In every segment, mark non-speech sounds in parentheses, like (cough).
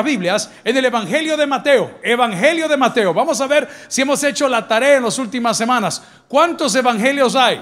Biblias en el Evangelio de Mateo. Evangelio de Mateo. Vamos a ver si hemos hecho la tarea en las últimas semanas. ¿Cuántos evangelios hay?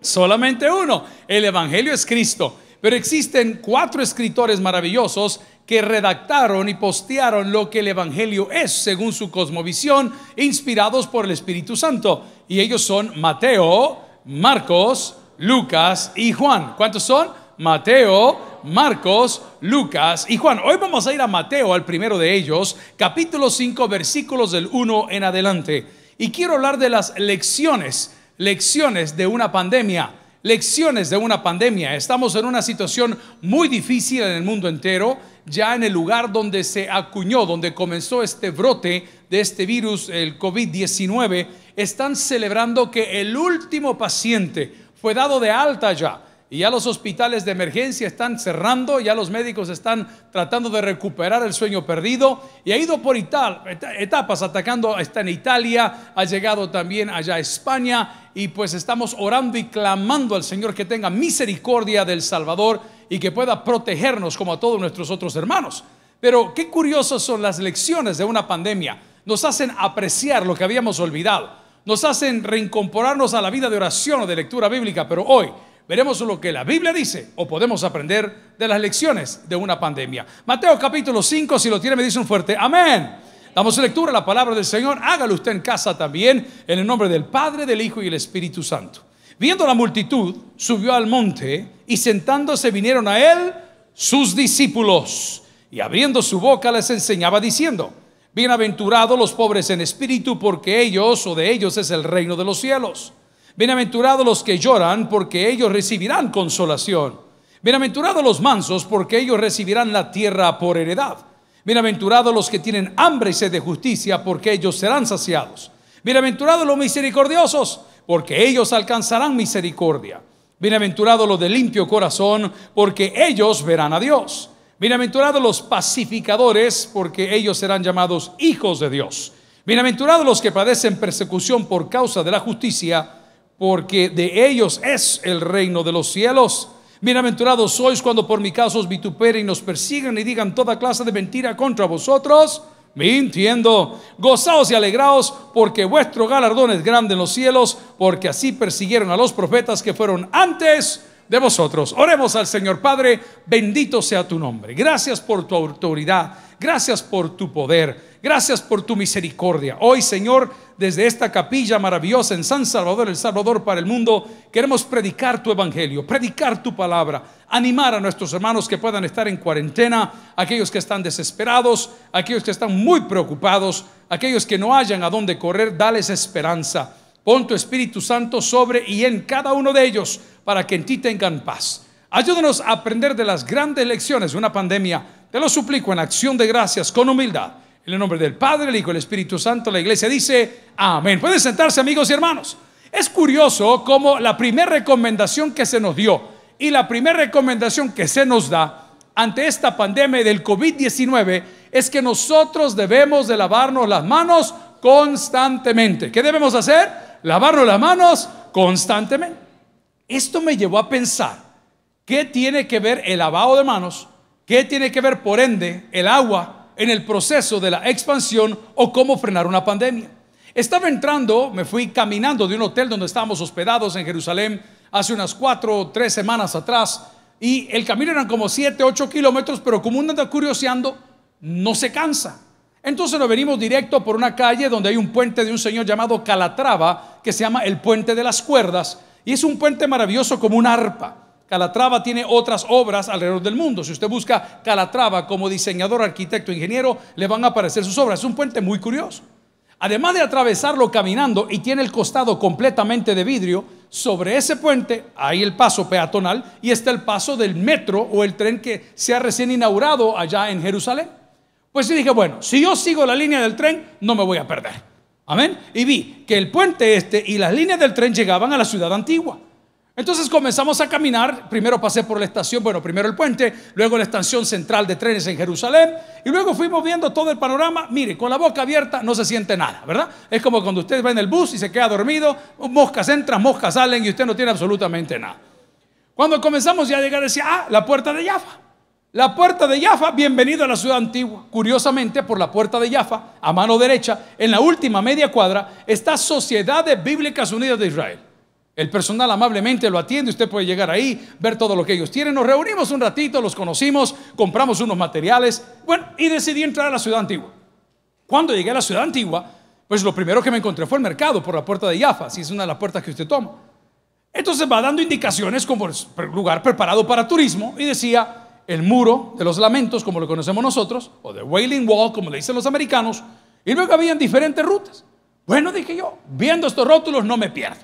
Solamente uno. El Evangelio es Cristo. Pero existen cuatro escritores maravillosos que redactaron y postearon lo que el Evangelio es según su cosmovisión, inspirados por el Espíritu Santo. Y ellos son Mateo, Marcos, Lucas y Juan. ¿Cuántos son? Mateo, Marcos, Lucas y Juan. Hoy vamos a ir a Mateo, al primero de ellos, capítulo 5, versículos del 1 en adelante. Y quiero hablar de las lecciones, lecciones de una pandemia, lecciones de una pandemia. Estamos en una situación muy difícil en el mundo entero, ya en el lugar donde se acuñó, donde comenzó este brote de este virus, el COVID-19, están celebrando que el último paciente fue dado de alta ya y ya los hospitales de emergencia están cerrando, ya los médicos están tratando de recuperar el sueño perdido y ha ido por etapas, atacando, está en Italia, ha llegado también allá a España y pues estamos orando y clamando al Señor que tenga misericordia del Salvador y que pueda protegernos como a todos nuestros otros hermanos. Pero qué curiosas son las lecciones de una pandemia. Nos hacen apreciar lo que habíamos olvidado, nos hacen reincorporarnos a la vida de oración o de lectura bíblica, pero hoy Veremos lo que la Biblia dice o podemos aprender de las lecciones de una pandemia. Mateo capítulo 5, si lo tiene me dice un fuerte amén. Damos lectura a la palabra del Señor. Hágalo usted en casa también, en el nombre del Padre, del Hijo y del Espíritu Santo. Viendo la multitud, subió al monte y sentándose vinieron a él sus discípulos. Y abriendo su boca les enseñaba diciendo, bienaventurados los pobres en espíritu, porque ellos o de ellos es el reino de los cielos. Bienaventurados los que lloran, porque ellos recibirán consolación. Bienaventurados los mansos, porque ellos recibirán la tierra por heredad. Bienaventurados los que tienen hambre y sed de justicia, porque ellos serán saciados. Bienaventurados los misericordiosos, porque ellos alcanzarán misericordia. Bienaventurados los de limpio corazón, porque ellos verán a Dios. Bienaventurados los pacificadores, porque ellos serán llamados hijos de Dios. Bienaventurados los que padecen persecución por causa de la justicia, porque de ellos es el reino de los cielos. Bienaventurados sois cuando por mi causa os vituperen y nos persigan y digan toda clase de mentira contra vosotros, mintiendo. Gozaos y alegraos, porque vuestro galardón es grande en los cielos, porque así persiguieron a los profetas que fueron antes de vosotros. Oremos al Señor Padre, bendito sea tu nombre. Gracias por tu autoridad, gracias por tu poder, gracias por tu misericordia. Hoy, Señor, desde esta capilla maravillosa en San Salvador, El Salvador para el mundo, queremos predicar tu evangelio, predicar tu palabra, animar a nuestros hermanos que puedan estar en cuarentena, aquellos que están desesperados, aquellos que están muy preocupados, aquellos que no hayan a dónde correr, dales esperanza. Pon tu Espíritu Santo sobre y en cada uno de ellos para que en ti tengan paz. Ayúdanos a aprender de las grandes lecciones de una pandemia. Te lo suplico en acción de gracias, con humildad en el nombre del Padre, el Hijo y el Espíritu Santo, la iglesia dice, amén. Pueden sentarse amigos y hermanos. Es curioso cómo la primera recomendación que se nos dio y la primera recomendación que se nos da ante esta pandemia del COVID-19 es que nosotros debemos de lavarnos las manos constantemente. ¿Qué debemos hacer? Lavarnos las manos constantemente. Esto me llevó a pensar, ¿qué tiene que ver el lavado de manos? ¿Qué tiene que ver, por ende, el agua en el proceso de la expansión o cómo frenar una pandemia. Estaba entrando, me fui caminando de un hotel donde estábamos hospedados en Jerusalén hace unas cuatro o tres semanas atrás y el camino eran como siete, ocho kilómetros, pero como uno anda curioseando, no se cansa. Entonces nos venimos directo por una calle donde hay un puente de un señor llamado Calatrava, que se llama el Puente de las Cuerdas, y es un puente maravilloso como una arpa. Calatrava tiene otras obras alrededor del mundo. Si usted busca Calatrava como diseñador, arquitecto, ingeniero, le van a aparecer sus obras. Es un puente muy curioso. Además de atravesarlo caminando y tiene el costado completamente de vidrio, sobre ese puente hay el paso peatonal y está el paso del metro o el tren que se ha recién inaugurado allá en Jerusalén. Pues dije, bueno, si yo sigo la línea del tren, no me voy a perder. Amén. Y vi que el puente este y las líneas del tren llegaban a la ciudad antigua. Entonces comenzamos a caminar, primero pasé por la estación, bueno, primero el puente, luego la estación central de trenes en Jerusalén, y luego fuimos viendo todo el panorama, mire, con la boca abierta no se siente nada, ¿verdad? Es como cuando usted va en el bus y se queda dormido, moscas entran, moscas salen y usted no tiene absolutamente nada. Cuando comenzamos ya a llegar decía, ah, la puerta de Jaffa. La puerta de Jaffa, bienvenido a la ciudad antigua. Curiosamente, por la puerta de Jaffa, a mano derecha, en la última media cuadra, está Sociedades Bíblicas Unidas de Israel. El personal amablemente lo atiende, usted puede llegar ahí, ver todo lo que ellos tienen. Nos reunimos un ratito, los conocimos, compramos unos materiales, bueno, y decidí entrar a la ciudad antigua. Cuando llegué a la ciudad antigua, pues lo primero que me encontré fue el mercado por la puerta de Jaffa, si es una de las puertas que usted toma. Entonces va dando indicaciones como lugar preparado para turismo y decía el muro de los lamentos, como lo conocemos nosotros, o de Wailing Wall, como le dicen los americanos, y luego habían diferentes rutas. Bueno, dije yo, viendo estos rótulos no me pierdo.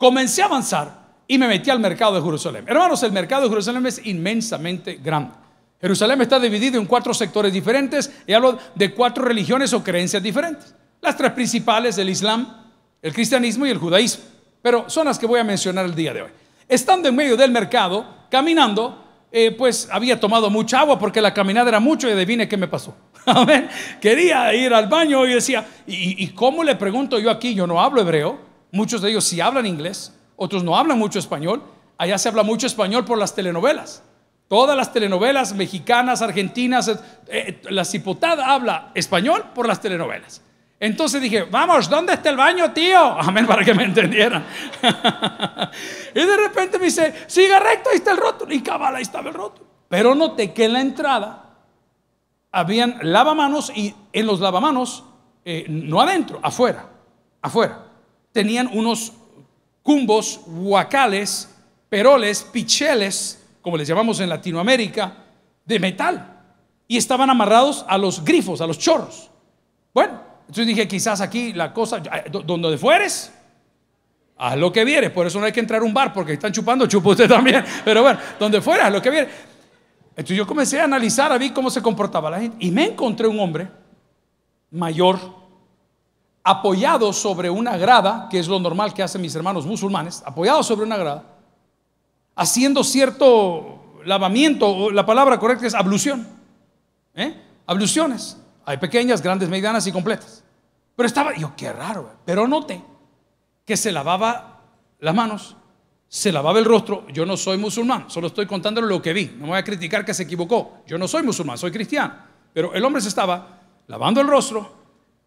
Comencé a avanzar y me metí al mercado de Jerusalén. Hermanos, el mercado de Jerusalén es inmensamente grande. Jerusalén está dividido en cuatro sectores diferentes y hablo de cuatro religiones o creencias diferentes. Las tres principales, el Islam, el cristianismo y el judaísmo. Pero son las que voy a mencionar el día de hoy. Estando en medio del mercado, caminando, eh, pues había tomado mucha agua porque la caminada era mucho y adivine qué me pasó. (laughs) Quería ir al baño y decía, ¿y cómo le pregunto yo aquí? Yo no hablo hebreo. Muchos de ellos sí hablan inglés, otros no hablan mucho español. Allá se habla mucho español por las telenovelas. Todas las telenovelas mexicanas, argentinas, eh, eh, la cipotada habla español por las telenovelas. Entonces dije, vamos, ¿dónde está el baño, tío? (laughs) Amén, para que me entendieran. (laughs) y de repente me dice, siga recto, ahí está el rótulo. Y cabal, ahí estaba el rótulo. Pero noté que en la entrada habían lavamanos y en los lavamanos, eh, no adentro, afuera, afuera tenían unos cumbos, huacales, peroles, picheles, como les llamamos en Latinoamérica, de metal. Y estaban amarrados a los grifos, a los chorros. Bueno, entonces dije, quizás aquí la cosa, eh, donde fueres, haz lo que vieres. Por eso no hay que entrar a un bar, porque están chupando, chupa usted también. (laughs) Pero bueno, donde fueras, haz lo que vieres. Entonces yo comencé a analizar, a ver cómo se comportaba la gente. Y me encontré un hombre mayor, apoyado sobre una grada, que es lo normal que hacen mis hermanos musulmanes, apoyado sobre una grada, haciendo cierto lavamiento, o la palabra correcta es ablución, ¿eh? abluciones, hay pequeñas, grandes, medianas y completas. Pero estaba, yo, qué raro, pero note que se lavaba las manos, se lavaba el rostro, yo no soy musulmán, solo estoy contándole lo que vi, no me voy a criticar que se equivocó, yo no soy musulmán, soy cristiano, pero el hombre se estaba lavando el rostro,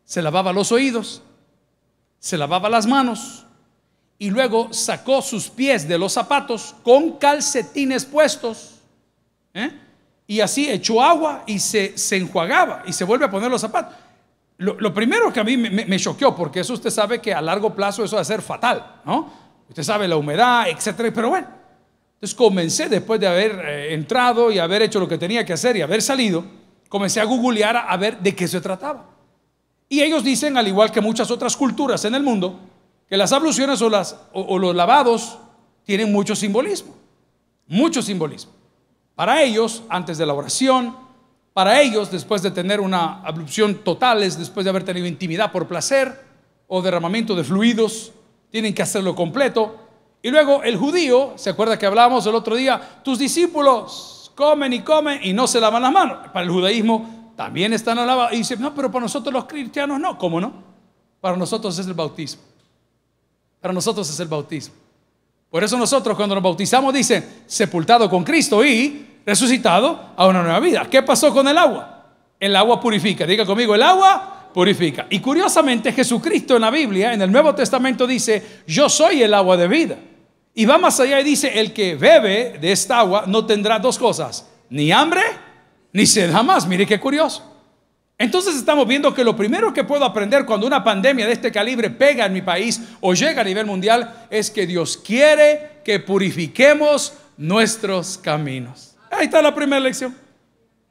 se lavaba los oídos, se lavaba las manos y luego sacó sus pies de los zapatos con calcetines puestos. ¿eh? Y así echó agua y se, enjuagaba y se vuelve a poner los zapatos. Lo, primero que a mí me choqueó, porque eso usted sabe que a largo plazo eso va a ser fatal, ¿no? Usted sabe la humedad, etcétera, pero bueno. Entonces comencé después de haber eh, entrado y haber hecho lo que tenía que hacer y haber salido, comencé a googlear a ver de qué se trataba. Y ellos dicen, al igual que muchas otras culturas en el mundo, que las abluciones o, los lavados tienen mucho simbolismo, mucho simbolismo. Para ellos, antes de la oración, para ellos, después de tener una ablución total, después de haber tenido intimidad por placer o derramamiento de fluidos, tienen que hacerlo completo. Y luego el judío, ¿se acuerda que hablábamos el otro día? Tus discípulos comen y comen y no se lavan las manos. Para el judaísmo también están alabados. Y dice, no, pero para nosotros los cristianos no, ¿cómo no? Para nosotros es el bautismo. Para nosotros es el bautismo. Por eso nosotros cuando nos bautizamos dicen sepultado con Cristo y resucitado a una nueva vida. ¿Qué pasó con el agua? El agua purifica. Diga conmigo, el agua purifica. Y curiosamente Jesucristo en la Biblia, en el Nuevo Testamento dice, yo soy el agua de vida. Y va más allá y dice, el que bebe de esta agua no tendrá dos cosas, ni hambre ni da más, mire qué curioso. Entonces estamos viendo que lo primero que puedo aprender cuando una pandemia de este calibre pega en mi país o llega a nivel mundial es que Dios quiere que purifiquemos nuestros caminos. Ahí está la primera lección.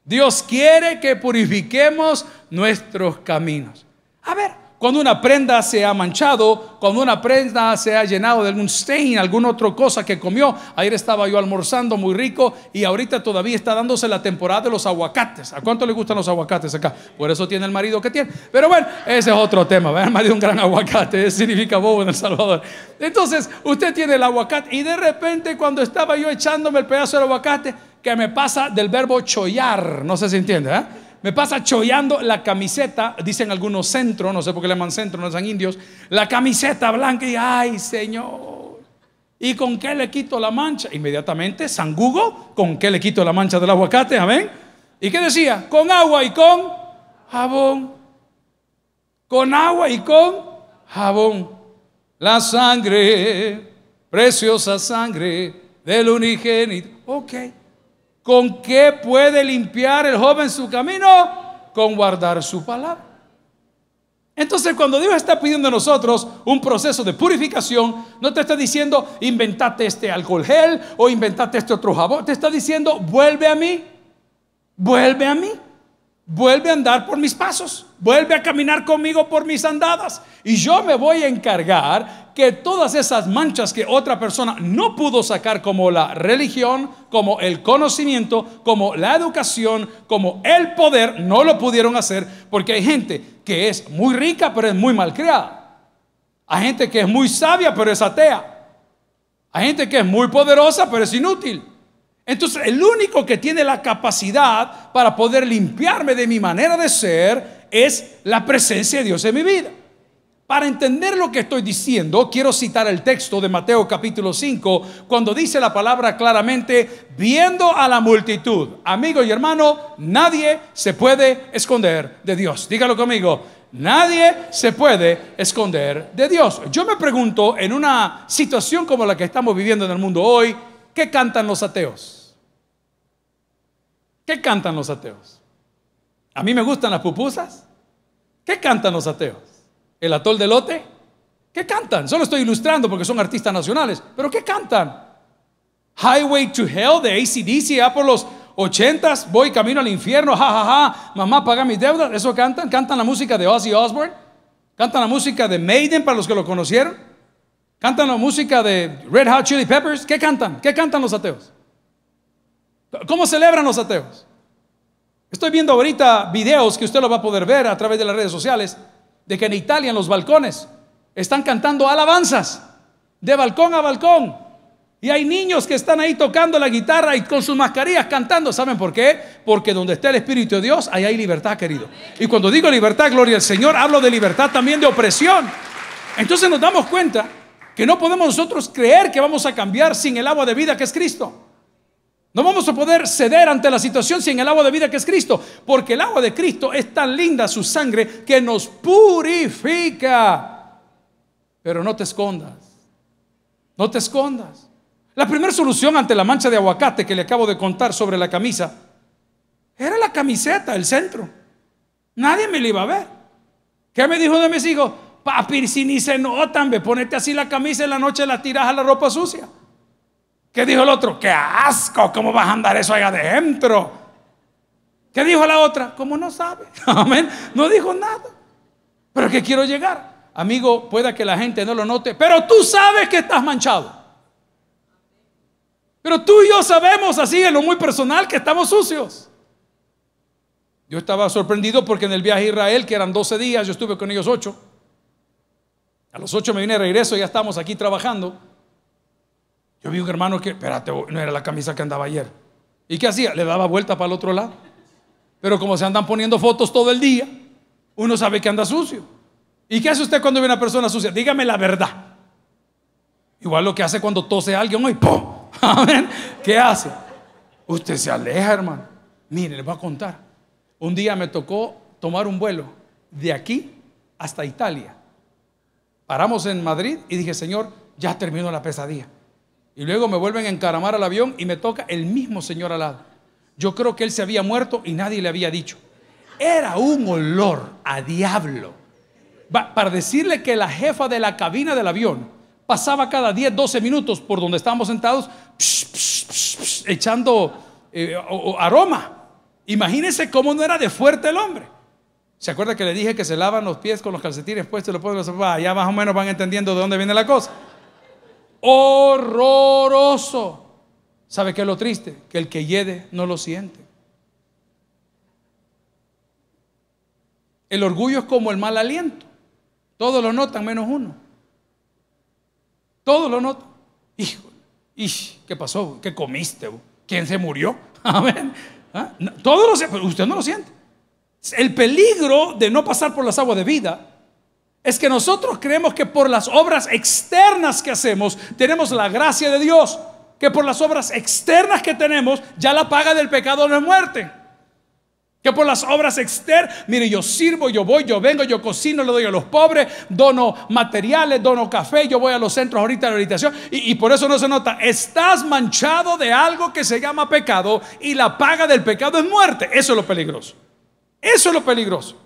Dios quiere que purifiquemos nuestros caminos. A ver, cuando una prenda se ha manchado, cuando una prenda se ha llenado de algún stain, alguna otra cosa que comió. Ayer estaba yo almorzando muy rico y ahorita todavía está dándose la temporada de los aguacates. ¿A cuánto le gustan los aguacates acá? Por eso tiene el marido que tiene. Pero bueno, ese es otro tema. ¿verdad? El marido un gran aguacate, eso (laughs) significa bobo en El Salvador. Entonces, usted tiene el aguacate y de repente cuando estaba yo echándome el pedazo del aguacate, que me pasa del verbo chollar, no sé si entiende, ¿eh? me pasa chollando la camiseta, dicen algunos centro, no sé por qué le llaman centro, no son indios, la camiseta blanca y ay Señor, ¿y con qué le quito la mancha? Inmediatamente, sangugo, ¿con qué le quito la mancha del aguacate? Amén. ¿Y qué decía? Con agua y con jabón. Con agua y con jabón. La sangre, preciosa sangre del unigénito. Ok. ¿Con qué puede limpiar el joven su camino? Con guardar su palabra. Entonces, cuando Dios está pidiendo a nosotros un proceso de purificación, no te está diciendo, inventate este alcohol gel o inventate este otro jabón. Te está diciendo, vuelve a mí, vuelve a mí vuelve a andar por mis pasos, vuelve a caminar conmigo por mis andadas. Y yo me voy a encargar que todas esas manchas que otra persona no pudo sacar, como la religión, como el conocimiento, como la educación, como el poder, no lo pudieron hacer, porque hay gente que es muy rica pero es muy mal creada Hay gente que es muy sabia pero es atea. Hay gente que es muy poderosa pero es inútil. Entonces, el único que tiene la capacidad para poder limpiarme de mi manera de ser es la presencia de Dios en mi vida. Para entender lo que estoy diciendo, quiero citar el texto de Mateo capítulo 5, cuando dice la palabra claramente, viendo a la multitud, amigo y hermano, nadie se puede esconder de Dios. Dígalo conmigo, nadie se puede esconder de Dios. Yo me pregunto, en una situación como la que estamos viviendo en el mundo hoy, ¿Qué cantan los ateos? ¿Qué cantan los ateos? A mí me gustan las pupusas. ¿Qué cantan los ateos? ¿El atol de lote? ¿Qué cantan? Solo estoy ilustrando porque son artistas nacionales. ¿Pero qué cantan? Highway to Hell de ACDC, ya ah, por los 80s, voy camino al infierno, jajaja, mamá paga mis deudas. ¿Eso cantan? ¿Cantan la música de Ozzy Osbourne? ¿Cantan la música de Maiden para los que lo conocieron? ¿Cantan la música de Red Hot Chili Peppers? ¿Qué cantan? ¿Qué cantan los ateos? ¿Cómo celebran los ateos? Estoy viendo ahorita videos que usted lo va a poder ver a través de las redes sociales de que en Italia, en los balcones, están cantando alabanzas de balcón a balcón. Y hay niños que están ahí tocando la guitarra y con sus mascarillas cantando. ¿Saben por qué? Porque donde está el Espíritu de Dios, ahí hay libertad, querido. Y cuando digo libertad, gloria al Señor, hablo de libertad también de opresión. Entonces nos damos cuenta que no podemos nosotros creer que vamos a cambiar sin el agua de vida que es Cristo. No vamos a poder ceder ante la situación sin el agua de vida que es Cristo, porque el agua de Cristo es tan linda su sangre que nos purifica. Pero no te escondas, no te escondas. La primera solución ante la mancha de aguacate que le acabo de contar sobre la camisa era la camiseta, el centro. Nadie me la iba a ver. ¿Qué me dijo de mis hijos? Papi, si ni se notan, ponete así la camisa y en la noche la tiras a la ropa sucia. ¿Qué dijo el otro? ¡Qué asco! ¿Cómo vas a andar eso allá adentro? ¿Qué dijo la otra? Como no sabe. (laughs) Amén. No dijo nada. Pero que quiero llegar. Amigo, pueda que la gente no lo note, pero tú sabes que estás manchado. Pero tú y yo sabemos así en lo muy personal que estamos sucios. Yo estaba sorprendido porque en el viaje a Israel, que eran 12 días, yo estuve con ellos 8. A los 8 me vine de regreso, ya estamos aquí trabajando. Yo vi un hermano que, espérate, oh, no era la camisa que andaba ayer. ¿Y qué hacía? Le daba vuelta para el otro lado. Pero como se andan poniendo fotos todo el día, uno sabe que anda sucio. ¿Y qué hace usted cuando ve una persona sucia? Dígame la verdad. Igual lo que hace cuando tose alguien hoy, ¡pum! (laughs) ¿Qué hace? Usted se aleja, hermano. Mire, le voy a contar. Un día me tocó tomar un vuelo de aquí hasta Italia. Paramos en Madrid y dije, Señor, ya terminó la pesadilla. Y luego me vuelven a encaramar al avión y me toca el mismo señor al lado. Yo creo que él se había muerto y nadie le había dicho. Era un olor a diablo. Para decirle que la jefa de la cabina del avión pasaba cada 10, 12 minutos por donde estábamos sentados echando eh, aroma. Imagínense cómo no era de fuerte el hombre. ¿Se acuerda que le dije que se lavan los pies con los calcetines puestos y los ponen ya más o menos van entendiendo de dónde viene la cosa. Horroroso. ¿Sabe qué es lo triste? Que el que hiede no lo siente. El orgullo es como el mal aliento. Todos lo notan menos uno. Todos lo notan. Hijo, ¿qué pasó? ¿Qué comiste? ¿Quién se murió? (laughs) Amén. ¿Ah? Todos lo sienten, usted no lo siente. El peligro de no pasar por las aguas de vida es que nosotros creemos que por las obras externas que hacemos tenemos la gracia de Dios, que por las obras externas que tenemos ya la paga del pecado no es muerte. Que por las obras externas, mire, yo sirvo, yo voy, yo vengo, yo cocino, le doy a los pobres, dono materiales, dono café, yo voy a los centros ahorita de la Y, y por eso no se nota, estás manchado de algo que se llama pecado y la paga del pecado es muerte. Eso es lo peligroso. Eso es lo peligroso.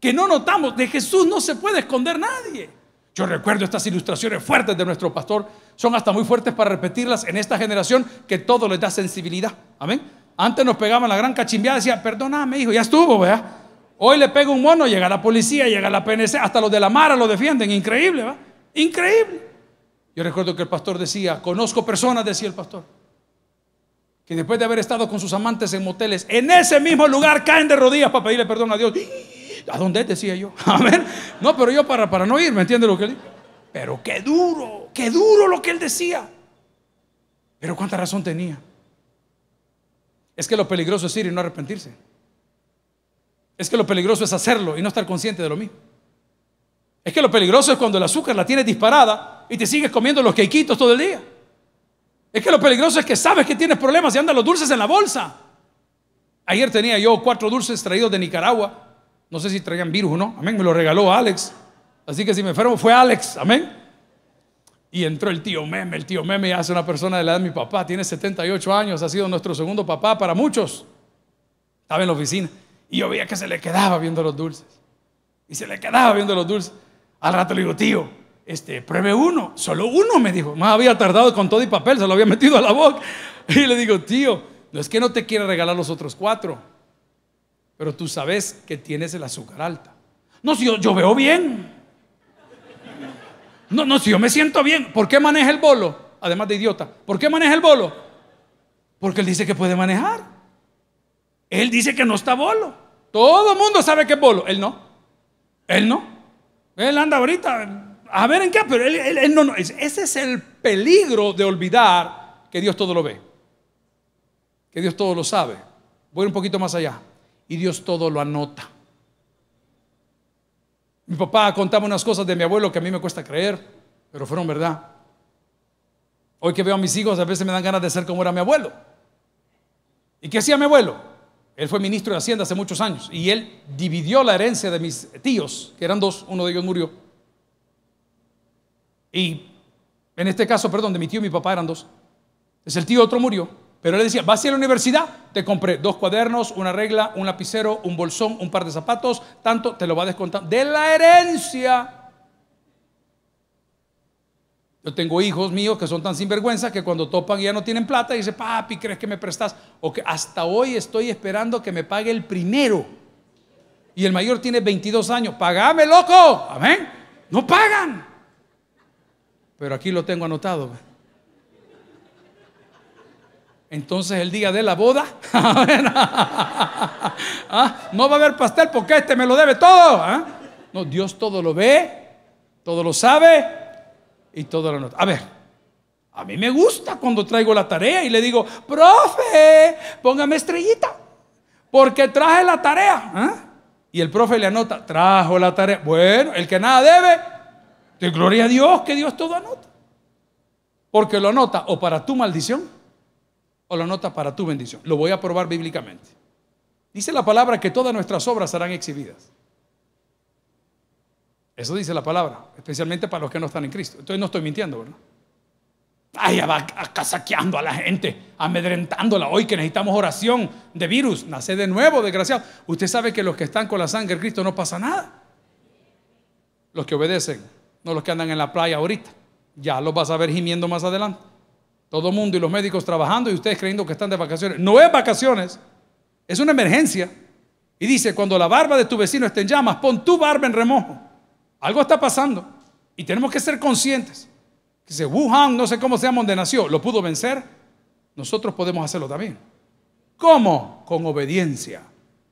Que no notamos, de Jesús no se puede esconder nadie. Yo recuerdo estas ilustraciones fuertes de nuestro pastor, son hasta muy fuertes para repetirlas en esta generación que todo les da sensibilidad. Amén. Antes nos pegaban la gran cachimbiada, decían, perdóname hijo, ya estuvo, ¿verdad? Hoy le pega un mono, llega la policía, llega la PNC, hasta los de la Mara lo defienden, increíble, ¿verdad? Increíble. Yo recuerdo que el pastor decía, conozco personas, decía el pastor, y después de haber estado con sus amantes en moteles, en ese mismo lugar caen de rodillas para pedirle perdón a Dios. ¿A dónde decía yo? (laughs) Amén. No, pero yo para, para no ir, ¿me entiende lo que él Pero qué duro, qué duro lo que él decía. Pero cuánta razón tenía. Es que lo peligroso es ir y no arrepentirse. Es que lo peligroso es hacerlo y no estar consciente de lo mismo. Es que lo peligroso es cuando el azúcar la tienes disparada y te sigues comiendo los quequitos todo el día. Es que lo peligroso es que sabes que tienes problemas y andan los dulces en la bolsa. Ayer tenía yo cuatro dulces traídos de Nicaragua. No sé si traían virus o no. Amén, me lo regaló Alex. Así que si me enfermo fue Alex. Amén. Y entró el tío Meme. El tío Meme ya es una persona de la edad de mi papá. Tiene 78 años. Ha sido nuestro segundo papá para muchos. Estaba en la oficina. Y yo veía que se le quedaba viendo los dulces. Y se le quedaba viendo los dulces. Al rato le digo, tío, este, pruebe uno, solo uno, me dijo. Más había tardado con todo y papel, se lo había metido a la boca. (laughs) Y le digo, tío, no es que no te quiera regalar los otros cuatro, pero tú sabes que tienes el azúcar alta. No, si yo, yo veo bien. No, no, si yo me siento bien. ¿Por qué maneja el bolo? Además de idiota. ¿Por qué maneja el bolo? Porque él dice que puede manejar. Él dice que no está bolo. Todo el mundo sabe que es bolo. Él no. Él no. Él anda ahorita a ver en qué, pero él, no, no, ese es el peligro de olvidar que Dios todo lo ve, que Dios todo lo sabe. Voy un poquito más allá y Dios todo lo anota. Mi papá contaba unas cosas de mi abuelo que a mí me cuesta creer, pero fueron verdad. Hoy que veo a mis hijos, a veces me dan ganas de ser como era mi abuelo. ¿Y qué hacía mi abuelo? Él fue ministro de Hacienda hace muchos años y él dividió la herencia de mis tíos, que eran dos, uno de ellos murió y en este caso, perdón, de mi tío y mi papá eran dos. Es el tío, otro murió. Pero le decía, vas a la universidad, te compré dos cuadernos, una regla, un lapicero, un bolsón, un par de zapatos, tanto te lo va a descontar de la herencia. Yo tengo hijos míos que son tan sinvergüenza que cuando topan y ya no tienen plata, y dice, papi, ¿crees que me prestas? O que hasta hoy estoy esperando que me pague el primero. Y el mayor tiene 22 años, pagame, loco. Amén. No pagan pero aquí lo tengo anotado. Entonces el día de la boda, (laughs) ah, ah, no va a haber pastel porque este me lo debe todo. ¿ah? No, Dios todo lo ve, todo lo sabe y todo lo nota. A ver, a mí me gusta cuando traigo la tarea y le digo, profe, póngame estrellita, porque traje la tarea. Y el profe le anota, trajo la tarea. Bueno, el que nada debe, de gloria a Dios que Dios todo anota. Porque lo anota o para tu maldición o lo anota para tu bendición. Lo voy a probar bíblicamente. Dice la palabra que todas nuestras obras serán exhibidas. Eso dice la palabra, especialmente para los que no están en Cristo. Entonces no estoy mintiendo, ¿verdad? Ay, va casaqueando a la gente, amedrentándola. Hoy que necesitamos oración de virus, nace de nuevo, desgraciado. Usted sabe que los que están con la sangre de Cristo no pasa nada. Los que obedecen no los que andan en la playa ahorita. Ya los vas a ver gimiendo más adelante. Todo el mundo y los médicos trabajando y ustedes creyendo que están de vacaciones. No es vacaciones, es una emergencia. Y dice, cuando la barba de tu vecino esté en llamas, pon tu barba en remojo. Algo está pasando y tenemos que ser conscientes. Dice, Wuhan, no sé cómo se llama donde nació, lo pudo vencer. Nosotros podemos hacerlo también. ¿Cómo? Con obediencia.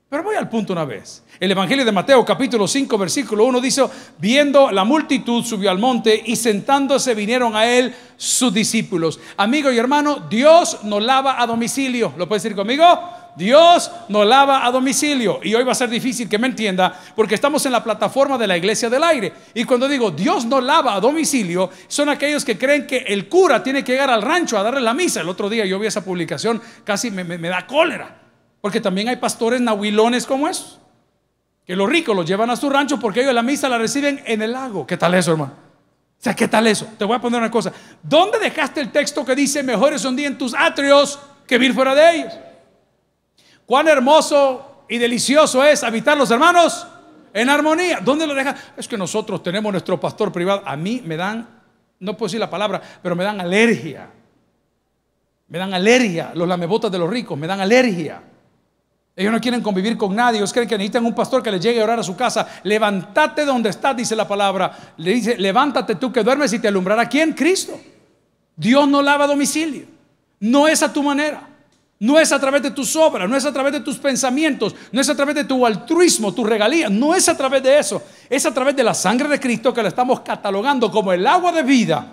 Pero voy al punto una vez. El Evangelio de Mateo capítulo 5 versículo 1 dice, viendo la multitud subió al monte y sentándose vinieron a él sus discípulos. Amigo y hermano, Dios nos lava a domicilio. ¿Lo puedes decir conmigo? Dios nos lava a domicilio. Y hoy va a ser difícil que me entienda porque estamos en la plataforma de la iglesia del aire. Y cuando digo Dios nos lava a domicilio, son aquellos que creen que el cura tiene que llegar al rancho a darle la misa. El otro día yo vi esa publicación, casi me da cólera. Porque también hay pastores nahuilones como esos, que los ricos los llevan a su rancho porque ellos la misa la reciben en el lago. ¿Qué tal eso, hermano? O sea, ¿qué tal eso? Te voy a poner una cosa. ¿Dónde dejaste el texto que dice, mejores un día en tus atrios que vivir fuera de ellos? Cuán hermoso y delicioso es habitar los hermanos en armonía. ¿Dónde lo dejas? Es que nosotros tenemos nuestro pastor privado. A mí me dan, no puedo decir la palabra, pero me dan alergia. Me dan alergia. Los lamebotas de los ricos, me dan alergia. Ellos no quieren convivir con nadie, ellos creen que necesitan un pastor que les llegue a orar a su casa. Levántate donde estás, dice la palabra. Le dice, levántate tú que duermes y te alumbrará. ¿Quién? Cristo. Dios no lava domicilio. No es a tu manera. No es a través de tus obras, no es a través de tus pensamientos, no es a través de tu altruismo, tu regalía, no es a través de eso. Es a través de la sangre de Cristo que la estamos catalogando como el agua de vida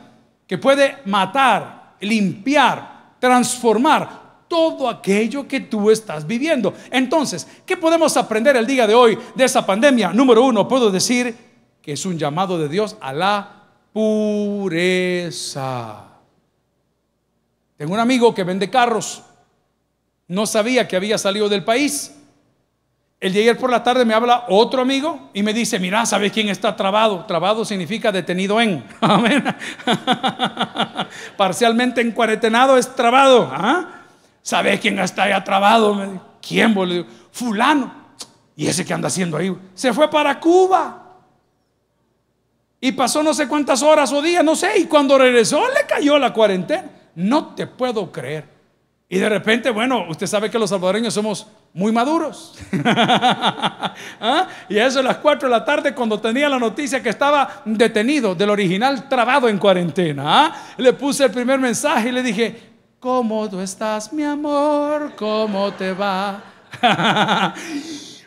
que puede matar, limpiar, transformar todo aquello que tú estás viviendo. Entonces, ¿qué podemos aprender el día de hoy de esa pandemia? Número uno, puedo decir que es un llamado de Dios a la pureza. Tengo un amigo que vende carros. No sabía que había salido del país. El día de ayer por la tarde me habla otro amigo y me dice, mira, ¿sabes quién está trabado? Trabado significa detenido en. (laughs) Amén. (laughs) Parcialmente encuaretenado es trabado. ¿ah? ¿Sabes quién está ahí trabado? ¿Quién, fulano. ¿Y ese que anda haciendo ahí? Se fue para Cuba. Y pasó no sé cuántas horas o días, no sé. Y cuando regresó le cayó la cuarentena. No te puedo creer. Y de repente, bueno, usted sabe que los salvadoreños somos muy maduros. (laughs) ¿Ah? Y eso a las 4 de la tarde cuando tenía la noticia que estaba detenido del original trabado en cuarentena. ¿ah? Le puse el primer mensaje y le dije, ¿Cómo tú estás, mi amor? ¿Cómo te va? (laughs)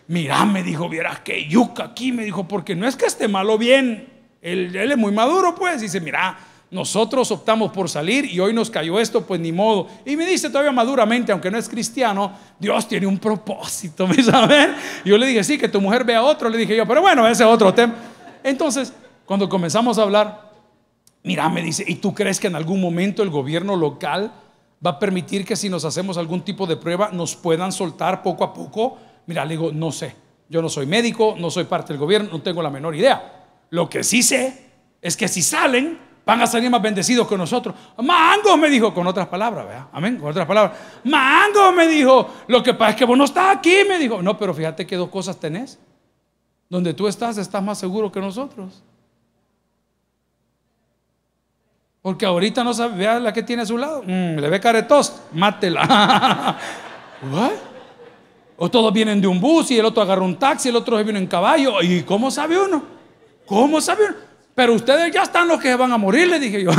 Mirá, me dijo, viera que yuca aquí, me dijo, porque no es que esté malo bien. Él, es muy maduro, pues. Dice, mira, nosotros optamos por salir y hoy nos cayó esto, pues ni modo. Y me dice todavía maduramente, aunque no es cristiano, Dios tiene un propósito, (laughs) ¿me saber? Yo le dije, sí, que tu mujer vea otro, le dije yo, pero bueno, ese es otro tema. Entonces, cuando comenzamos a hablar, mira, me dice, ¿y tú crees que en algún momento el gobierno local va a permitir que si nos hacemos algún tipo de prueba nos puedan soltar poco a poco. Mira, le digo, no sé, yo no soy médico, no soy parte del gobierno, no tengo la menor idea. Lo que sí sé es que si salen, van a salir más bendecidos que nosotros. Mango me dijo, con otras palabras, ¿verdad? Amén, con otras palabras. Mango me dijo, lo que pasa es que vos no estás aquí, me dijo. No, pero fíjate que dos cosas tenés. Donde tú estás, estás más seguro que nosotros. Porque ahorita no sabe, vea la que tiene a su lado. Mm, le ve caretos, mátela. (laughs) O todos vienen de un bus y el otro agarró un taxi, el otro se vino en caballo. ¿Y cómo sabe uno? ¿Cómo sabe uno? Pero ustedes ya están los que van a morir, le dije yo. (laughs)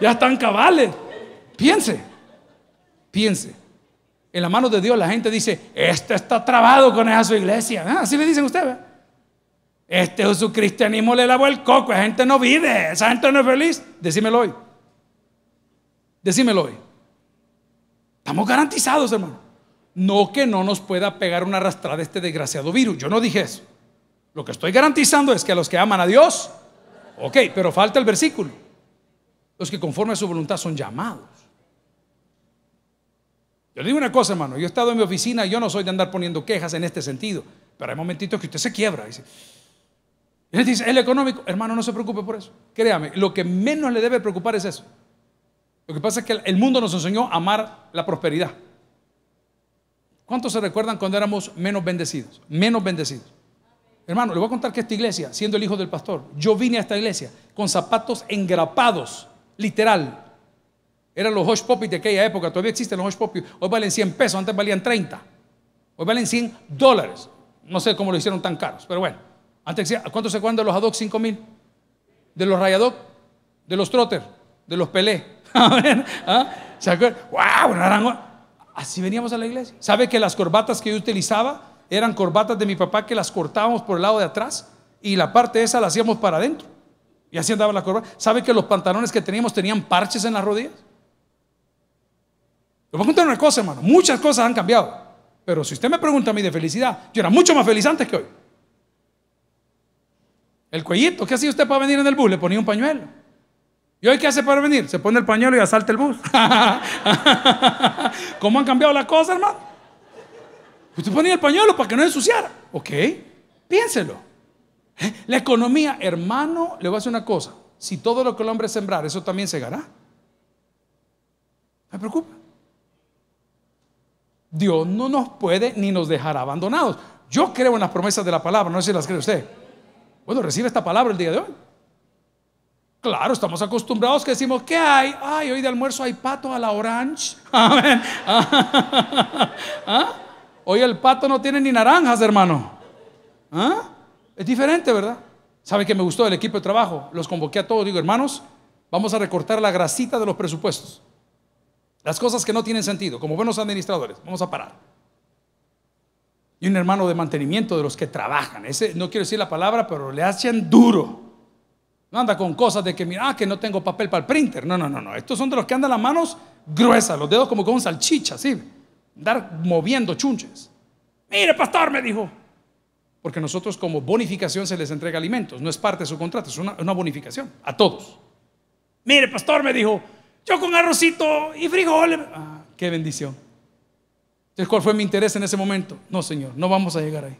ya están cabales. Piense, piense. En la mano de Dios la gente dice, este está trabado con esa su iglesia. ¿eh? Así le dicen ustedes. ¿eh? Este su cristianismo le lavó el coco, esa gente no vive, esa gente no es feliz. Decímelo hoy. Decímelo hoy. Estamos garantizados, hermano. No que no nos pueda pegar una arrastrada este desgraciado virus. Yo no dije eso. Lo que estoy garantizando es que a los que aman a Dios, ok, pero falta el versículo. Los que conforme a su voluntad son llamados. Yo le digo una cosa, hermano. Yo he estado en mi oficina y yo no soy de andar poniendo quejas en este sentido. Pero hay momentitos que usted se quiebra. Y dice, él dice, el económico, hermano, no se preocupe por eso. Créame, lo que menos le debe preocupar es eso. Lo que pasa es que el mundo nos enseñó a amar la prosperidad. ¿Cuántos se recuerdan cuando éramos menos bendecidos? Menos bendecidos. Hermano, le voy a contar que esta iglesia, siendo el hijo del pastor, yo vine a esta iglesia con zapatos engrapados, literal. Eran los Hush Poppies de aquella época, todavía existen los Hush Poppies. Hoy valen 100 pesos, antes valían 30. Hoy valen 100 dólares. No sé cómo lo hicieron tan caros, pero bueno. Antes, ¿Cuántos se acuerdan de los Adoc 5000? ¿De los Rayadoc? ¿De los Trotter? ¿De los Pelé? (laughs) Ah, ¿ah? ¿Se acuerdan? ¡Wow! Así veníamos a la iglesia. ¿Sabe que las corbatas que yo utilizaba eran corbatas de mi papá que las cortábamos por el lado de atrás y la parte esa la hacíamos para adentro? Y así andaba la corbata. ¿Sabe que los pantalones que teníamos tenían parches en las rodillas? Le voy a contar una cosa, hermano. Muchas cosas han cambiado. Pero si usted me pregunta a mí de felicidad, yo era mucho más feliz antes que hoy. El cuellito, ¿qué hacía usted para venir en el bus? Le ponía un pañuelo. ¿Y hoy qué hace para venir? Se pone el pañuelo y asalta el bus. (laughs) ¿Cómo han cambiado las cosas, hermano? Usted ponía el pañuelo para que no ensuciara. Ok, piénselo. ¿Eh? La economía, hermano, le voy a hacer una cosa. Si todo lo que el hombre sembrar, eso también se no Me preocupa. Dios no nos puede ni nos dejará abandonados. Yo creo en las promesas de la palabra, no sé si las cree usted. Bueno, recibe esta palabra el día de hoy. Claro, estamos acostumbrados que decimos, ¿qué hay? Ay, hoy de almuerzo hay pato a la orange. (laughs) Amén. (laughs) ¿Ah? Hoy el pato no tiene ni naranjas, hermano. ¿Ah? Es diferente, ¿verdad? ¿Sabe que me gustó el equipo de trabajo? Los convoqué a todos, digo, hermanos, vamos a recortar la grasita de los presupuestos. Las cosas que no tienen sentido, como buenos administradores, vamos a parar y un hermano de mantenimiento de los que trabajan. Ese, no quiero decir la palabra, pero le hacen duro. No anda con cosas de que, mira, ah, que no tengo papel para el printer. No, no, no, no. Estos son de los que andan las manos gruesas, los dedos como con salchicha, ¿sí? Andar moviendo chunches. Mire, pastor, me dijo. Porque nosotros como bonificación se les entrega alimentos. No es parte de su contrato, es una, bonificación a todos. Mire, pastor, me dijo, yo con arrocito y frijoles. Ah, qué bendición. Entonces, ¿cuál fue mi interés en ese momento? No, Señor, no vamos a llegar ahí.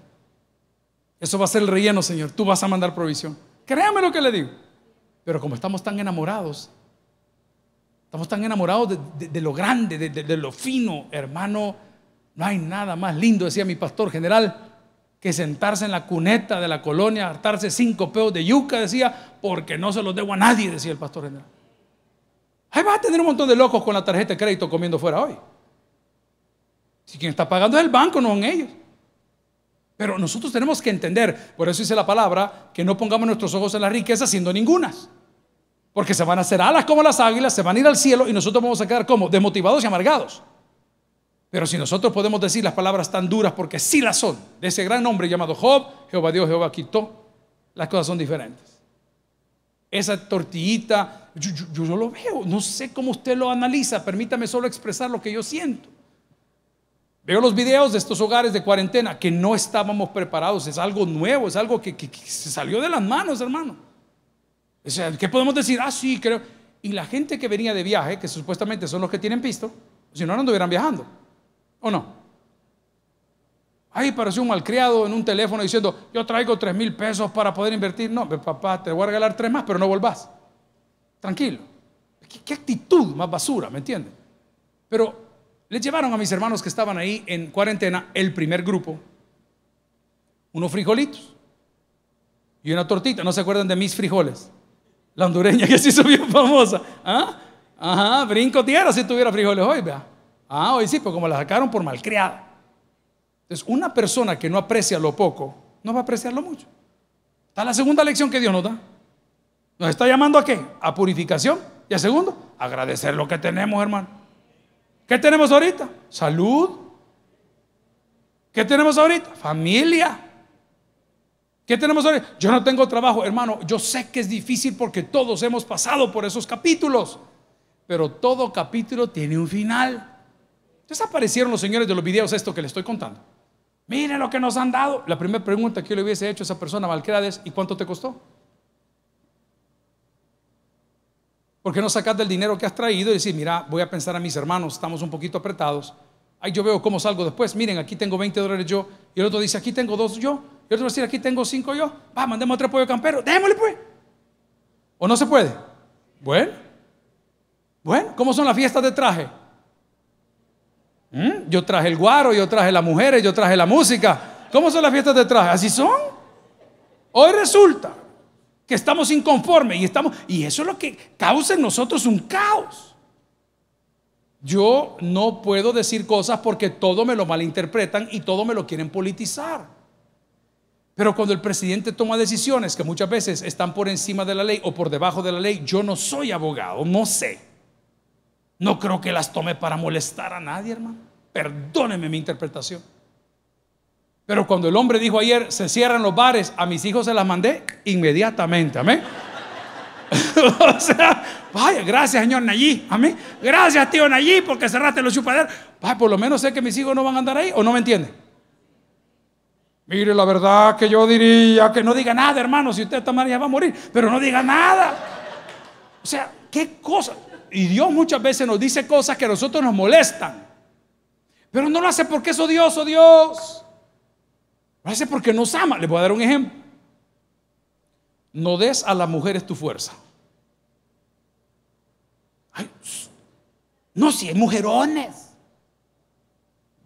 Eso va a ser el relleno, Señor. Tú vas a mandar provisión. Créame lo que le digo. Pero como estamos tan enamorados, estamos tan enamorados de, lo grande, de, de lo fino, hermano, no hay nada más lindo, decía mi pastor general, que sentarse en la cuneta de la colonia, hartarse cinco peos de yuca, decía, porque no se los debo a nadie, decía el pastor general. Ahí vas a tener un montón de locos con la tarjeta de crédito comiendo fuera hoy. Si quien está pagando es el banco, no son ellos. Pero nosotros tenemos que entender, por eso dice la palabra, que no pongamos nuestros ojos en las riquezas siendo ningunas. Porque se van a hacer alas como las águilas, se van a ir al cielo y nosotros vamos a quedar como desmotivados y amargados. Pero si nosotros podemos decir las palabras tan duras, porque sí las son, de ese gran hombre llamado Job, Jehová Dios, Jehová quitó, las cosas son diferentes. Esa tortillita, yo, yo, yo lo veo, no sé cómo usted lo analiza, permítame solo expresar lo que yo siento. Veo los videos de estos hogares de cuarentena que no estábamos preparados. Es algo nuevo, es algo que, se salió de las manos, hermano. O sea, ¿Qué podemos decir? Ah, sí, creo. Y la gente que venía de viaje, que supuestamente son los que tienen pisto, si no, no anduvieran viajando. ¿O no? Ahí pareció un malcriado en un teléfono diciendo, yo traigo tres mil pesos para poder invertir. No, papá, te voy a regalar tres más, pero no volvás. Tranquilo. ¿Qué, qué actitud más basura, me entiendes? Pero le llevaron a mis hermanos que estaban ahí en cuarentena, el primer grupo, unos frijolitos y una tortita. ¿No se acuerdan de mis frijoles? La hondureña que se hizo famosa. ¿Ah? Ajá, brinco tierra si tuviera frijoles hoy, vea. Ah, hoy sí, pues como la sacaron por malcriada. Entonces, una persona que no aprecia lo poco, no va a apreciar lo mucho. Está la segunda lección que Dios nos da. Nos está llamando a qué? A purificación. Y a segundo, agradecer lo que tenemos, hermano. ¿Qué tenemos ahorita? Salud. ¿Qué tenemos ahorita? Familia. ¿Qué tenemos ahorita? Yo no tengo trabajo, hermano. Yo sé que es difícil porque todos hemos pasado por esos capítulos. Pero todo capítulo tiene un final. desaparecieron los señores de los videos esto que le estoy contando. Mire lo que nos han dado. La primera pregunta que yo le hubiese hecho a esa persona, Valquera, es ¿y cuánto te costó? ¿Por qué no sacas del dinero que has traído y decir, mira, voy a pensar a mis hermanos, estamos un poquito apretados? Ahí yo veo cómo salgo después. Miren, aquí tengo 20 dólares yo. Y el otro dice, aquí tengo dos yo. Y el otro dice, aquí tengo cinco yo. Va, mandemos otro pollo campero. Démosle pues. ¿O no se puede? Bueno. Bueno, ¿cómo son las fiestas de traje? ¿Mm? Yo traje el guaro, yo traje las mujeres, yo traje la música. ¿Cómo son las fiestas de traje? Así son. Hoy resulta, que estamos inconformes y estamos y eso es lo que causa en nosotros un caos. Yo no puedo decir cosas porque todo me lo malinterpretan y todo me lo quieren politizar. Pero cuando el presidente toma decisiones que muchas veces están por encima de la ley o por debajo de la ley, yo no soy abogado, no sé. No creo que las tome para molestar a nadie, hermano. Perdóneme mi interpretación. Pero cuando el hombre dijo ayer, se cierran los bares, a mis hijos se las mandé inmediatamente. Amén. (laughs) o sea, vaya, gracias, señor Nayí. Amén. Gracias, tío Nayí, porque cerraste los chupaderos. Vaya, por lo menos sé que mis hijos no van a andar ahí o no me entiende? Mire, la verdad que yo diría que no diga nada, hermano, si usted está mal ya va a morir, pero no diga nada. O sea, qué cosa. Y Dios muchas veces nos dice cosas que a nosotros nos molestan. Pero no lo hace porque es odioso Dios. Lo porque nos ama. Le voy a dar un ejemplo. No des a las mujeres tu fuerza. no, si hay mujerones.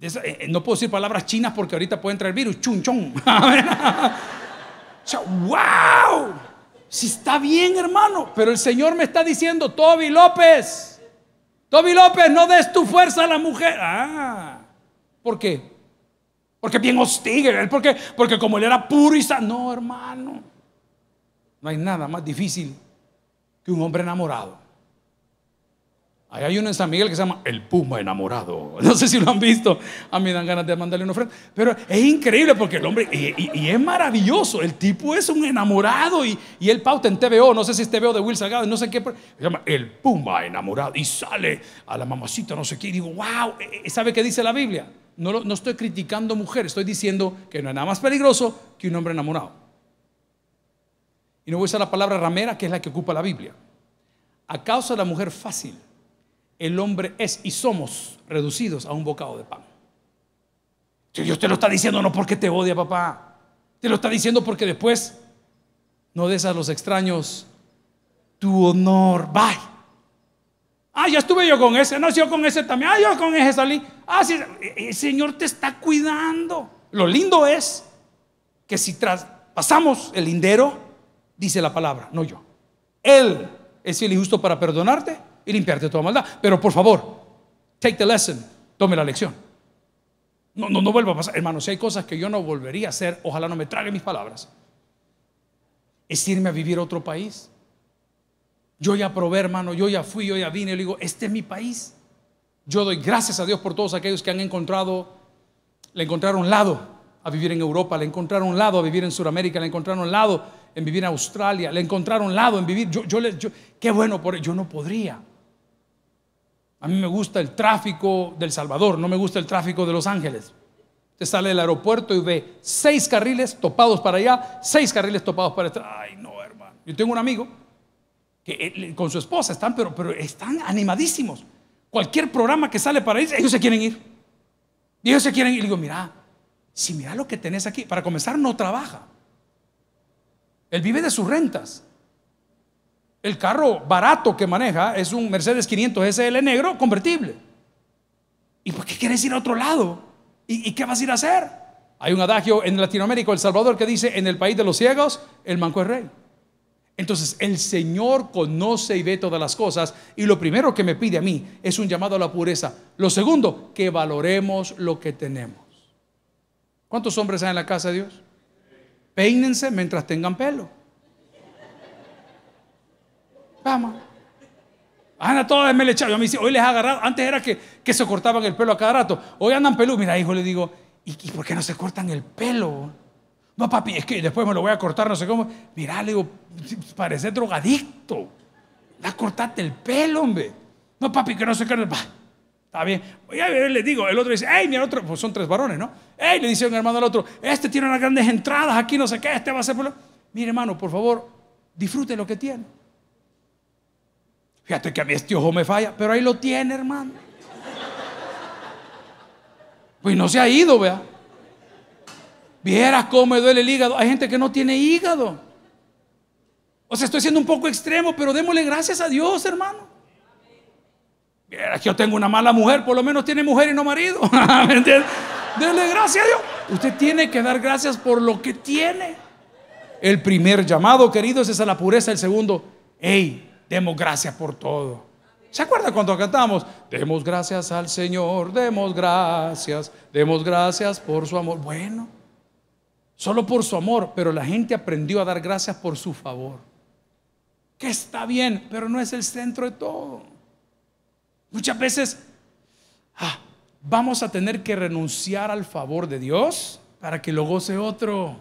Eh, eh, no puedo decir palabras chinas porque ahorita puede entrar el virus. Chun, ¡Wow! (laughs) Si está bien, hermano. Pero el Señor me está diciendo, Toby López, Toby López, no des tu fuerza a la mujer. Ah, ¿por qué? Porque bien hostigue, él porque, porque como él era puro y sano, No, hermano. No hay nada más difícil que un hombre enamorado. Ahí hay uno en San Miguel que se llama El Puma Enamorado. (laughs) No sé si lo han visto. A mí dan ganas de mandarle una ofrenda. Pero es increíble porque el hombre, y, es maravilloso. El tipo es un enamorado y, y él pauta en TVO. No sé si es TVO de Will Salgado, no sé qué. Se llama El Puma Enamorado. Y sale a la mamacita, no sé qué. Y digo, wow, eh, eh, ¿sabe qué dice la Biblia? No, estoy criticando mujer, estoy diciendo que no es nada más peligroso que un hombre enamorado. Y no voy a usar la palabra ramera, que es la que ocupa la Biblia. A causa de la mujer fácil, el hombre es y somos reducidos a un bocado de pan. Dios te lo está diciendo no porque te odia, papá. Te lo está diciendo porque después no des a los extraños tu honor. Bye. Ah, ya estuve yo con ese. No, yo con ese también. Ah, yo con ese salí. Ah, sí, e, el Señor te está cuidando. Lo lindo es que si pasamos el lindero, dice la palabra, no yo. Él es el justo para perdonarte y limpiarte toda maldad. Pero por favor, take the lesson, tome la lección. No, no, no vuelva a pasar. Hermano, si hay cosas que yo no volvería a hacer, ojalá no me trague mis palabras. Es irme a vivir a otro país. Yo ya probé, hermano, yo ya fui, yo ya vine. Yo le digo, este es mi país. Yo doy gracias a Dios por todos aquellos que han encontrado, le encontraron un lado a vivir en Europa, le encontraron un lado a vivir en Sudamérica, le encontraron un lado en vivir en Australia, le encontraron un lado en vivir. Yo, yo, qué bueno, por, yo no podría. A mí me gusta el tráfico del Salvador, no me gusta el tráfico de Los Ángeles. te sale del aeropuerto y ve seis carriles topados para allá, seis carriles topados para allá Ay, no, hermano. Yo tengo un amigo que eh, con su esposa están, pero, están animadísimos. Cualquier programa que sale para ellos, ellos se quieren ir. Y ellos se quieren ir. Y digo, mira, si mira lo que tenés aquí, para comenzar no trabaja. Él vive de sus rentas. El carro barato que maneja es un Mercedes 500 SL negro convertible. ¿Y por qué quieres ir a otro lado? ¿Y, ¿Y, qué vas a ir a hacer? Hay un adagio en Latinoamérica, El Salvador, que dice, en el país de los ciegos, el manco es rey. Entonces el Señor conoce y ve todas las cosas y lo primero que me pide a mí es un llamado a la pureza. Lo segundo, que valoremos lo que tenemos. ¿Cuántos hombres hay en la casa de Dios? Peínense mientras tengan pelo. Vamos. Ana le echaba. Yo hoy les ha agarrado. Antes era que, se cortaban el pelo a cada rato. Hoy andan pelú. Mira, hijo, le digo, ¿y, ¿y por qué no se cortan el pelo? No, papi, es que después me lo voy a cortar, no sé cómo. Mirá, le digo, parece drogadicto. La cortaste el pelo, hombre. No, papi, que no sé qué. está bien. Ya le digo, el otro dice, hey, mira, otro, pues son tres varones, ¿no? Hey, le dice un hermano al otro, este tiene unas grandes entradas aquí, no sé qué, este va a ser. Mire, hermano, por favor, disfrute lo que tiene. Fíjate que a mí este ojo me falla, pero ahí lo tiene, hermano. Pues no se ha ido, vea. Viera cómo me duele el hígado. Hay gente que no tiene hígado. O sea, estoy siendo un poco extremo, pero démosle gracias a Dios, hermano. Viera que yo tengo una mala mujer, por lo menos tiene mujer y no marido. (laughs) ¿Me entiendes? Dele gracias a Dios. Usted tiene que dar gracias por lo que tiene. El primer llamado, queridos, es a la pureza. El segundo, hey, demos gracias por todo. ¿Se acuerda cuando cantamos? Demos gracias al Señor, demos gracias, demos gracias por su amor. Bueno, solo por su amor, pero la gente aprendió a dar gracias por su favor. Que está bien, pero no es el centro de todo. Muchas veces ah, vamos a tener que renunciar al favor de Dios para que lo goce otro.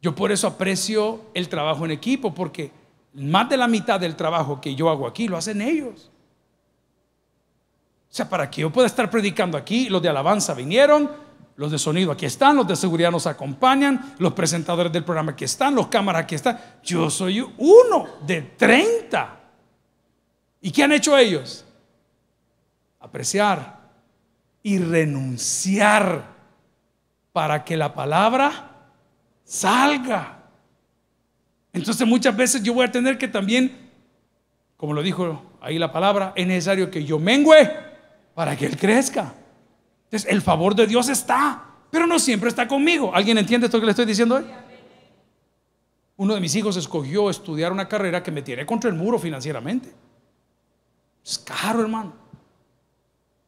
Yo por eso aprecio el trabajo en equipo, porque más de la mitad del trabajo que yo hago aquí lo hacen ellos. O sea, para que yo pueda estar predicando aquí, los de alabanza vinieron, los de sonido aquí están, los de seguridad nos acompañan, los presentadores del programa aquí están, los cámaras aquí están. Yo soy uno de 30. ¿Y qué han hecho ellos? Apreciar y renunciar para que la palabra salga. Entonces muchas veces yo voy a tener que también, como lo dijo ahí la palabra, es necesario que yo mengüe para que Él crezca. Entonces, el favor de Dios está, pero no siempre está conmigo. ¿Alguien entiende esto que le estoy diciendo hoy? Uno de mis hijos escogió estudiar una carrera que me tiré contra el muro financieramente. Es caro, hermano.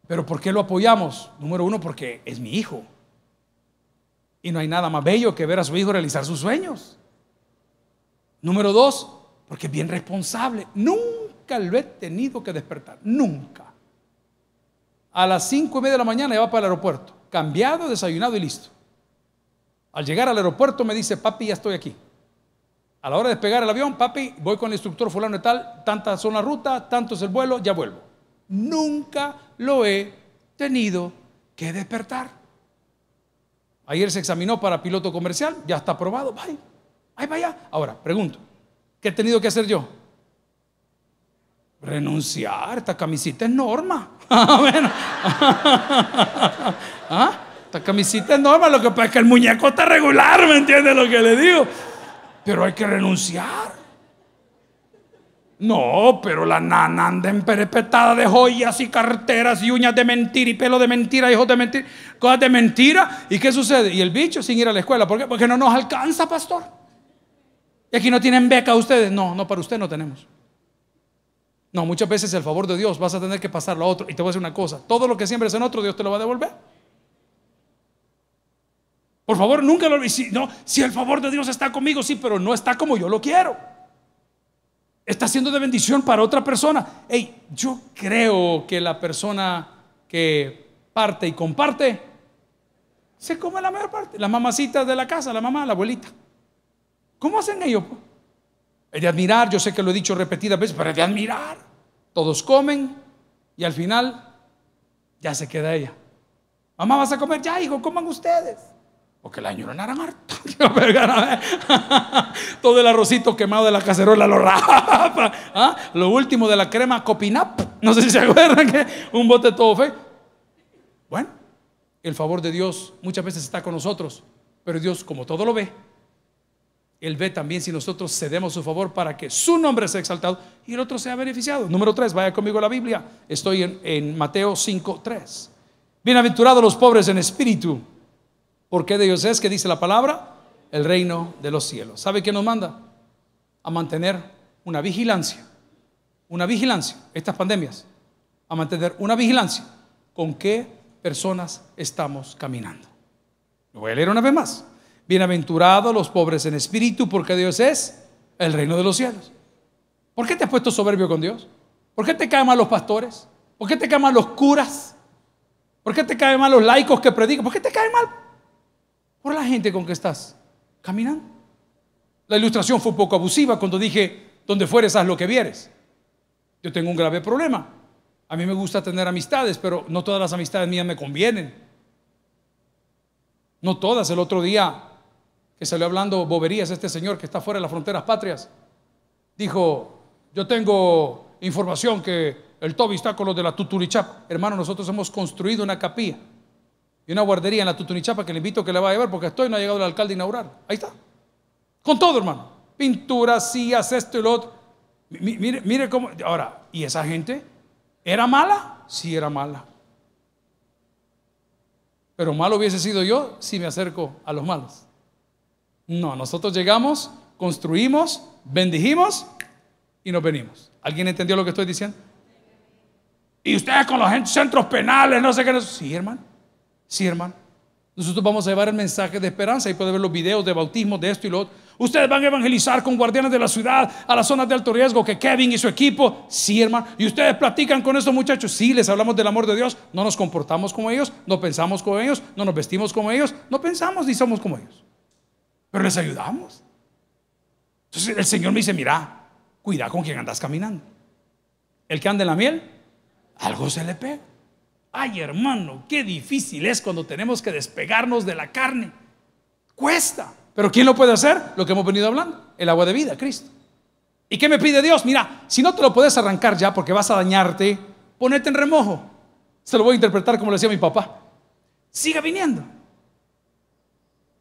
Pero ¿por qué lo apoyamos? Número uno, porque es mi hijo. Y no hay nada más bello que ver a su hijo realizar sus sueños. Número dos, porque es bien responsable. Nunca lo he tenido que despertar. Nunca a las cinco y media de la mañana ya va para el aeropuerto, cambiado, desayunado y listo. Al llegar al aeropuerto me dice, papi, ya estoy aquí. A la hora de despegar el avión, papi, voy con el instructor fulano y tal, tantas son las ruta, tanto es el vuelo, ya vuelvo. Nunca lo he tenido que despertar. Ayer se examinó para piloto comercial, ya está aprobado, vaya, ahí vaya. Ahora, pregunto, ¿qué he tenido que hacer yo? Renunciar, esta camisita es norma. (laughs) ¿Ah? Esta (laughs) ¿Ah? camisita es norma, lo que pasa es que el muñeco está regular, ¿me entiendes lo que le digo? Pero hay que renunciar. No, pero la nana anda emperpetada de joyas y carteras y uñas de mentira y pelo de mentira, hijos de mentira, cosas de mentira. ¿Y qué sucede? Y el bicho sin ir a la escuela. ¿Por qué? Porque no nos alcanza, pastor. Y aquí no tienen beca ustedes. No, no, para usted no tenemos. No, muchas veces el favor de Dios vas a tener que pasarlo a otro. Y te voy a decir una cosa, todo lo que siempre es en otro, Dios te lo va a devolver. Por favor, nunca lo olvides. No, si el favor de Dios está conmigo, sí, pero no está como yo lo quiero. Está siendo de bendición para otra persona. Hey, yo creo que la persona que parte y comparte se come la mayor parte. La mamacita de la casa, la mamá, la abuelita. ¿Cómo hacen ellos? El de admirar, yo sé que lo he dicho repetidas veces, pero el de admirar todos comen y al final ya se queda ella. Mamá, vas a comer ya, hijo, coman ustedes. Porque el (laughs) no señora (laughs) harto, Todo el arrocito quemado de la cacerola lo (laughs) ¿ah? Lo último de la crema copinap. No sé si se acuerdan que un bote todo Bueno, el favor de Dios muchas veces está con nosotros. Pero Dios, como todo lo ve, él ve también si nosotros cedemos su favor para que su nombre sea exaltado y el otro sea beneficiado. Número 3, vaya conmigo a la Biblia. Estoy en, Mateo 5, 3. Bienaventurados los pobres en espíritu, porque de ellos es que dice la palabra, el reino de los cielos. ¿Sabe qué nos manda? A mantener una vigilancia, una vigilancia, estas pandemias, a mantener una vigilancia con qué personas estamos caminando. Lo voy a leer una vez más. Bienaventurados los pobres en espíritu, porque Dios es el reino de los cielos. ¿Por qué te has puesto soberbio con Dios? ¿Por qué te caen mal los pastores? ¿Por qué te caen mal los curas? ¿Por qué te caen mal los laicos que predican? ¿Por qué te caen mal? Por la gente con que estás caminando. La ilustración fue un poco abusiva cuando dije, donde fueres haz lo que vieres. Yo tengo un grave problema. A mí me gusta tener amistades, pero no todas las amistades mías me convienen. No todas. El otro día que salió hablando boberías este señor que está fuera de las fronteras patrias, dijo, yo tengo información que el Toby está con los de la Tutunichapa. Hermano, nosotros hemos construido una capilla y una guardería en la Tutunichapa que le invito que la vaya a ver porque estoy no ha llegado el alcalde a inaugurar. Ahí está. Con todo, hermano. Pinturas, sillas, esto y lo otro. Mire, mire cómo... Ahora, ¿y esa gente era mala? Sí, era mala. Pero malo hubiese sido yo si me acerco a los malos. No, nosotros llegamos, construimos, bendijimos y nos venimos. ¿Alguien entendió lo que estoy diciendo? Y ustedes con los centros penales, no sé qué. Sí, hermano. Sí, hermano. Nosotros vamos a llevar el mensaje de esperanza y puede ver los videos de bautismo de esto y lo otro. Ustedes van a evangelizar con guardianes de la ciudad a las zonas de alto riesgo que Kevin y su equipo. Sí, hermano. Y ustedes platican con estos muchachos. Sí, les hablamos del amor de Dios. No nos comportamos como ellos, no pensamos como ellos, no nos vestimos como ellos, no pensamos ni somos como ellos pero les ayudamos. Entonces el Señor me dice, mira, cuida con quien andas caminando. El que anda en la miel, algo se le pega. Ay, hermano, qué difícil es cuando tenemos que despegarnos de la carne. Cuesta. Pero ¿quién lo puede hacer? Lo que hemos venido hablando, el agua de vida, Cristo. ¿Y qué me pide Dios? Mira, si no te lo puedes arrancar ya porque vas a dañarte, ponete en remojo. Se lo voy a interpretar como lo decía mi papá. Siga viniendo.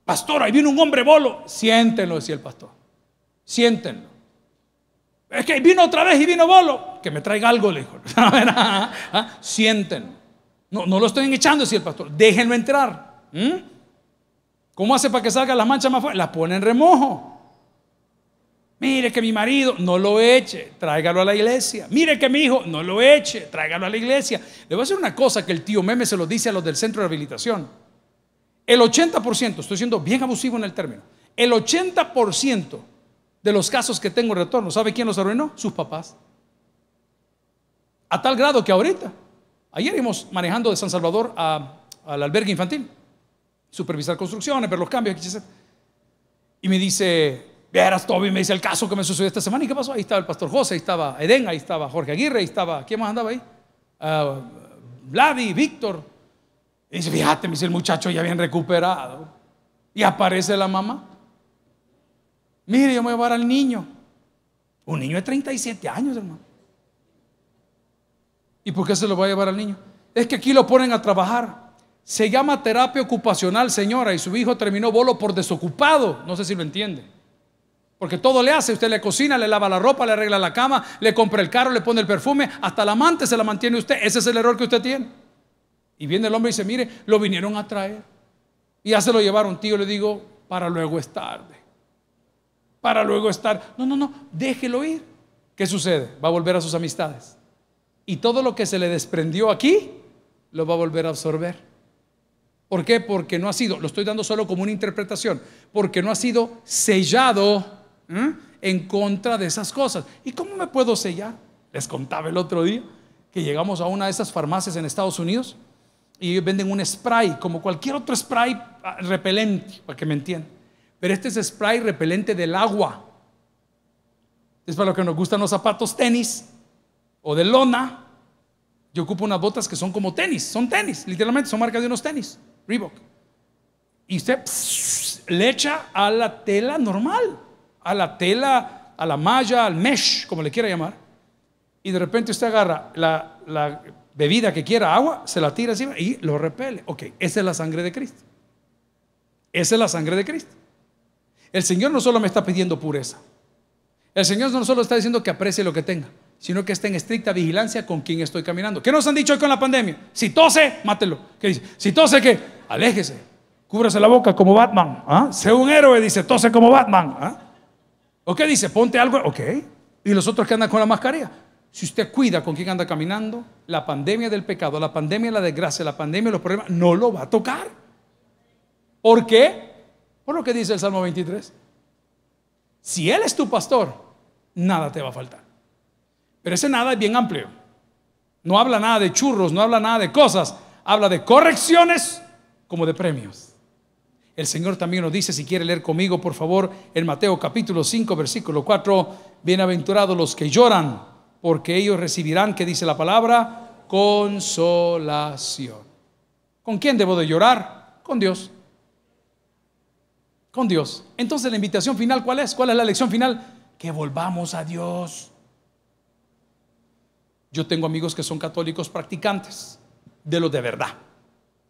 Pastor, ahí vino un hombre bolo. Siéntenlo, decía el pastor. Siéntenlo. Es que vino otra vez y vino bolo. Que me traiga algo, le dijo. (laughs) Ah, siéntenlo. No, lo estoy echando, decía el pastor. Déjenlo entrar. ¿Mm? ¿Cómo hace para que salga las manchas más fuerte? Las pone en remojo. Mire que mi marido no lo eche, tráigalo a la iglesia. Mire que mi hijo no lo eche, tráigalo a la iglesia. Le voy a hacer una cosa que el tío Meme se lo dice a los del centro de rehabilitación. El 80%, estoy siendo bien abusivo en el término, el 80% de los casos que tengo en retorno, ¿sabe quién los arruinó? Sus papás. A tal grado que ahorita, ayer íbamos manejando de San Salvador a, al albergue infantil, supervisar construcciones, ver los cambios, Y me dice, verás, Toby, me dice el caso que me sucedió esta semana. ¿Y qué pasó? Ahí estaba el pastor José, ahí estaba Eden, ahí estaba Jorge Aguirre, ahí estaba, ¿quién más andaba ahí? Ah, Vladi, Víctor, dice, fíjate, me dice el muchacho ya bien recuperado. Y aparece la mamá. Mire, yo me voy a llevar al niño. Un niño de 37 años, hermano. ¿Y por qué se lo va a llevar al niño? Es que aquí lo ponen a trabajar. Se llama terapia ocupacional, señora, y su hijo terminó bolo por desocupado. No sé si lo entiende. Porque todo le hace, usted le cocina, le lava la ropa, le arregla la cama, le compra el carro, le pone el perfume, hasta la amante se la mantiene usted. Ese es el error que usted tiene. Y viene el hombre y dice, mire, lo vinieron a traer. Y ya se lo llevaron, tío, le digo, para luego es tarde. Para luego estar. No, no, no, déjelo ir. ¿Qué sucede? Va a volver a sus amistades. Y todo lo que se le desprendió aquí, lo va a volver a absorber. ¿Por qué? Porque no ha sido, lo estoy dando solo como una interpretación, porque no ha sido sellado en contra de esas cosas. ¿Y cómo me puedo sellar? Les contaba el otro día que llegamos a una de esas farmacias en Estados Unidos y venden un spray, como cualquier otro spray ah, repelente, para que me entiendan. Pero este es spray repelente del agua. Es para lo que nos gustan los zapatos tenis o de lona. Yo ocupo unas botas que son como tenis, son tenis, literalmente son marcas de unos tenis, Reebok. Y usted le echa a la tela normal, a la tela, a la malla, al mesh, como le quiera llamar. Y de repente usted agarra la bebida que quiera, agua, se la tira encima y lo repele. Ok, esa es la sangre de Cristo. Esa es la sangre de Cristo. El Señor no solo me está pidiendo pureza. El Señor no solo está diciendo que aprecie lo que tenga, sino que esté en estricta vigilancia con quien estoy caminando. ¿Qué nos han dicho hoy con la pandemia? Si tose, mátelo. ¿Qué dice? Si tose, que, Aléjese. Cúbrase la boca como Batman. ¿ah? Sé un héroe, dice, tose como Batman. ¿ah? ¿O qué dice? Ponte algo. Ok. ¿Y los otros que andan con la mascarilla? Si usted cuida con quién anda caminando, la pandemia del pecado, la pandemia de la desgracia, la pandemia de los problemas, no lo va a tocar. ¿Por qué? Por lo que dice el Salmo 23. Si Él es tu pastor, nada te va a faltar. Pero ese nada es bien amplio. No habla nada de churros, no habla nada de cosas. Habla de correcciones como de premios. El Señor también nos dice, si quiere leer conmigo, por favor, en Mateo capítulo 5, versículo 4, bienaventurados los que lloran porque ellos recibirán, que dice la palabra, consolación. ¿Con quién debo de llorar? Con Dios. Con Dios. Entonces la invitación final, ¿cuál es? ¿Cuál es la lección final? Que volvamos a Dios. Yo tengo amigos que son católicos practicantes, de los de verdad.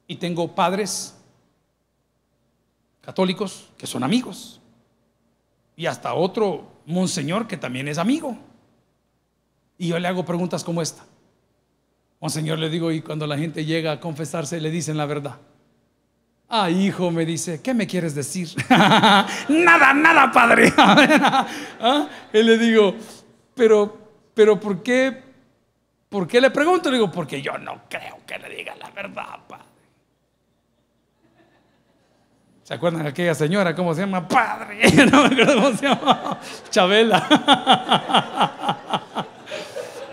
Y tengo padres católicos que son amigos. Y hasta otro monseñor que también es amigo. Y yo le hago preguntas como esta. Monseñor, le digo, y cuando la gente llega a confesarse, le dicen la verdad. Ah, hijo, me dice, ¿qué me quieres decir? (laughs) nada, nada, padre. (laughs) ¿Ah? Y le digo, pero, pero, ¿por qué? ¿Por qué le pregunto? Le digo, porque yo no creo que le diga la verdad, padre. ¿Se acuerdan de aquella señora? ¿Cómo se llama? Padre. (laughs) No me acuerdo cómo se llama. Chabela.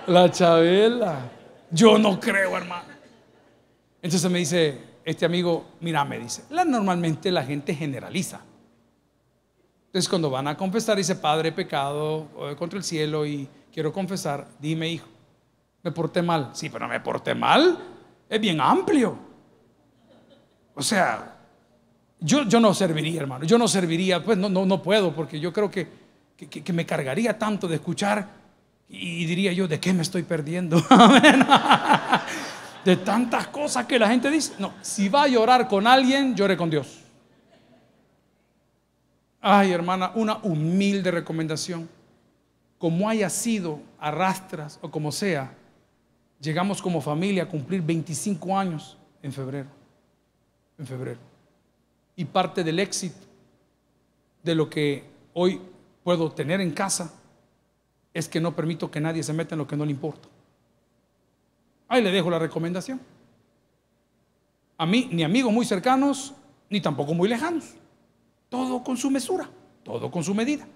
La Chabela. Yo no creo, hermano. Entonces me dice este amigo, mira, me dice, la, normalmente la gente generaliza. Entonces cuando van a confesar, dice, Padre, pecado contra el cielo y quiero confesar, dime, hijo, me porté mal. Sí, pero me porté mal es bien amplio. O sea, yo, no serviría, hermano. Yo no serviría, pues no, no, no puedo, porque yo creo que me cargaría tanto de escuchar y diría yo, ¿de qué me estoy perdiendo? (laughs) de tantas cosas que la gente dice. No, si va a llorar con alguien, llore con Dios. Ay, hermana, una humilde recomendación. Como haya sido, arrastras o como sea, llegamos como familia a cumplir 25 años en febrero. En febrero. Y parte del éxito de lo que hoy puedo tener en casa es que no permito que nadie se meta en lo que no le importa. Ahí le dejo la recomendación. A mí, ni amigos muy cercanos, ni tampoco muy lejanos. Todo con su mesura, todo con su medida.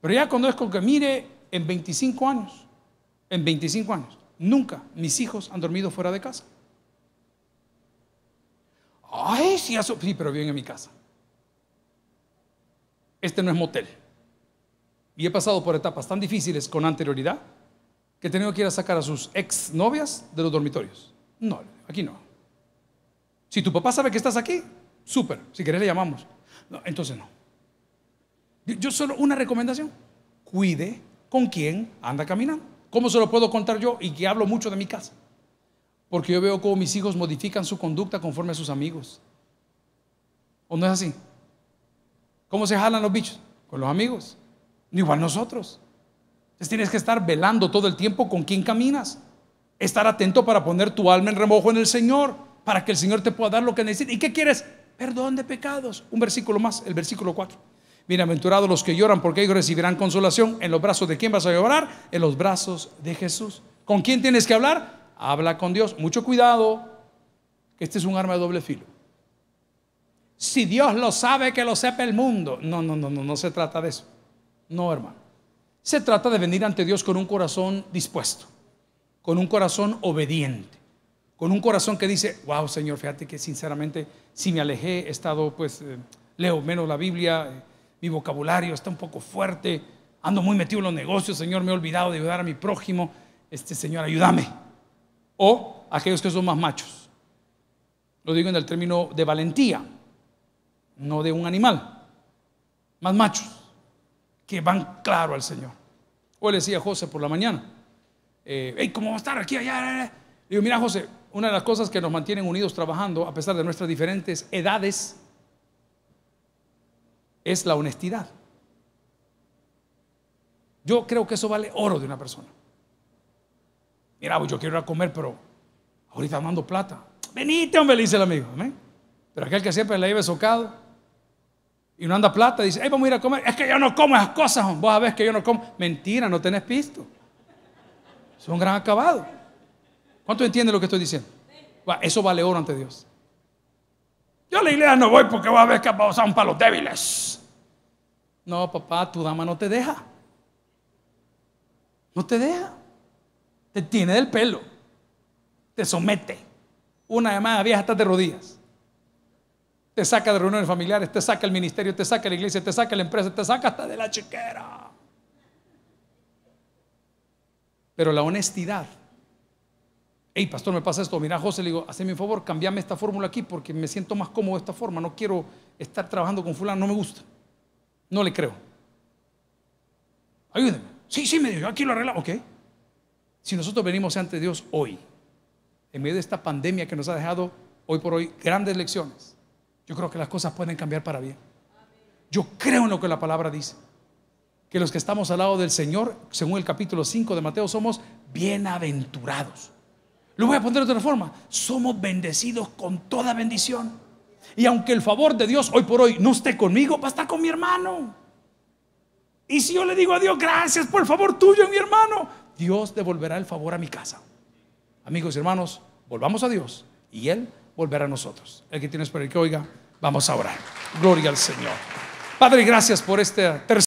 Pero ya cuando conozco que mire, en 25 años, en 25 años, nunca mis hijos han dormido fuera de casa. Ay, sí, sí pero bien en mi casa. Este no es motel y he pasado por etapas tan difíciles con anterioridad que he tenido que ir a sacar a sus ex novias de los dormitorios. No, aquí no. Si tu papá sabe que estás aquí, súper. Si querés le llamamos. entonces no. Yo solo una recomendación. Cuide con quien anda caminando. ¿Cómo se lo puedo contar yo? Y que hablo mucho de mi casa. Porque yo veo cómo mis hijos modifican su conducta conforme a sus amigos. ¿O no es así? ¿Cómo se jalan los bichos? Con los amigos. Igual nosotros. Entonces tienes que estar velando todo el tiempo con quién caminas. Estar atento para poner tu alma en remojo en el Señor, para que el Señor te pueda dar lo que necesitas. ¿Y qué quieres? Perdón de pecados. Un versículo más, el versículo 4. Bienaventurados los que lloran porque ellos recibirán consolación. ¿En los brazos de quién vas a llorar? En los brazos de Jesús. ¿Con quién tienes que hablar? Habla con Dios. Mucho cuidado. Este es un arma de doble filo. Si Dios lo sabe, que lo sepa el mundo. No, no, no, no, no se trata de eso. No, hermano. Se trata de venir ante Dios con un corazón dispuesto, con un corazón obediente, con un corazón que dice, wow, Señor, fíjate que sinceramente, si me alejé, he estado, pues, eh, leo menos la Biblia, eh, mi vocabulario está un poco fuerte, ando muy metido en los negocios, Señor, me he olvidado de ayudar a mi prójimo, este Señor, ayúdame. O aquellos que son más machos. Lo digo en el término de valentía, no de un animal, más machos que van claro al Señor. Hoy le decía a José por la mañana, hey, eh, ¿cómo va a estar aquí, allá? digo, mira José, una de las cosas que nos mantienen unidos trabajando, a pesar de nuestras diferentes edades, es la honestidad. Yo creo que eso vale oro de una persona. Mira, pues, yo quiero ir a comer, pero ahorita mando plata. Venite, hombre, le dice el amigo. Pero aquel que siempre le lleve socado, y no anda plata, dice, hey, vamos a ir a comer. Es que yo no como esas cosas, vos sabés que yo no como. Mentira, no tenés pisto. Es un gran acabado. ¿Cuánto entiende lo que estoy diciendo? Eso vale oro ante Dios. Yo a la iglesia no voy porque vos a ver que vamos a un palo débiles. No, papá, tu dama no te deja. No te deja. Te tiene del pelo. Te somete. Una de más vieja hasta de rodillas. Te saca de reuniones familiares, te saca el ministerio, te saca la iglesia, te saca la empresa, te saca hasta de la chiquera. Pero la honestidad. Hey, pastor, me pasa esto. Mira, José, le digo, hazme un favor, cambiame esta fórmula aquí porque me siento más cómodo de esta forma. No quiero estar trabajando con fulano, no me gusta. No le creo. Ayúdeme. Sí, sí, me dijo, aquí lo arreglamos. Ok. Si nosotros venimos ante Dios hoy, en medio de esta pandemia que nos ha dejado hoy por hoy grandes lecciones, yo creo que las cosas pueden cambiar para bien. Yo creo en lo que la palabra dice. Que los que estamos al lado del Señor, según el capítulo 5 de Mateo, somos bienaventurados. Lo voy a poner de otra forma. Somos bendecidos con toda bendición. Y aunque el favor de Dios hoy por hoy no esté conmigo, va a estar con mi hermano. Y si yo le digo a Dios, gracias por el favor tuyo, mi hermano, Dios devolverá el favor a mi casa. Amigos y hermanos, volvamos a Dios y Él volverá a nosotros. El que tienes por el que oiga. Vamos a orar. Gloria al Señor. Padre, gracias por este tercera.